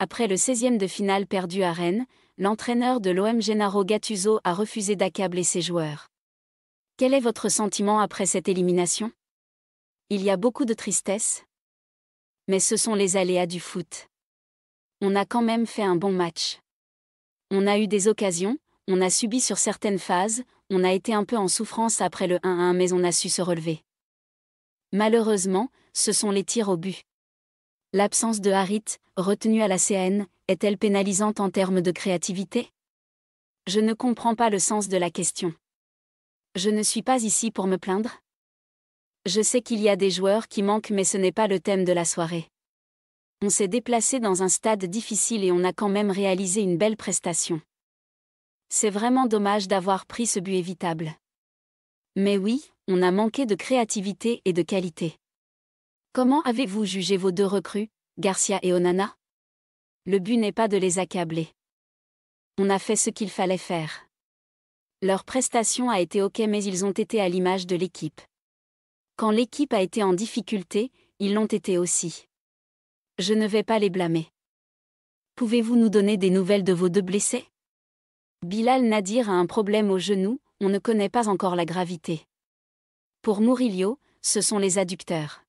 Après le 16e de finale perdu à Rennes, l'entraîneur de l'OM Gennaro Gattuso a refusé d'accabler ses joueurs. Quel est votre sentiment après cette élimination Il y a beaucoup de tristesse. Mais ce sont les aléas du foot. On a quand même fait un bon match. On a eu des occasions, on a subi sur certaines phases, on a été un peu en souffrance après le 1-1 mais on a su se relever. Malheureusement, ce sont les tirs au but. L'absence de Harit, retenue à la C.N., est-elle pénalisante en termes de créativité Je ne comprends pas le sens de la question. Je ne suis pas ici pour me plaindre. Je sais qu'il y a des joueurs qui manquent mais ce n'est pas le thème de la soirée. On s'est déplacé dans un stade difficile et on a quand même réalisé une belle prestation. C'est vraiment dommage d'avoir pris ce but évitable. Mais oui, on a manqué de créativité et de qualité. Comment avez-vous jugé vos deux recrues, Garcia et Onana Le but n'est pas de les accabler. On a fait ce qu'il fallait faire. Leur prestation a été ok mais ils ont été à l'image de l'équipe. Quand l'équipe a été en difficulté, ils l'ont été aussi. Je ne vais pas les blâmer. Pouvez-vous nous donner des nouvelles de vos deux blessés Bilal Nadir a un problème au genou, on ne connaît pas encore la gravité. Pour Murillo, ce sont les adducteurs.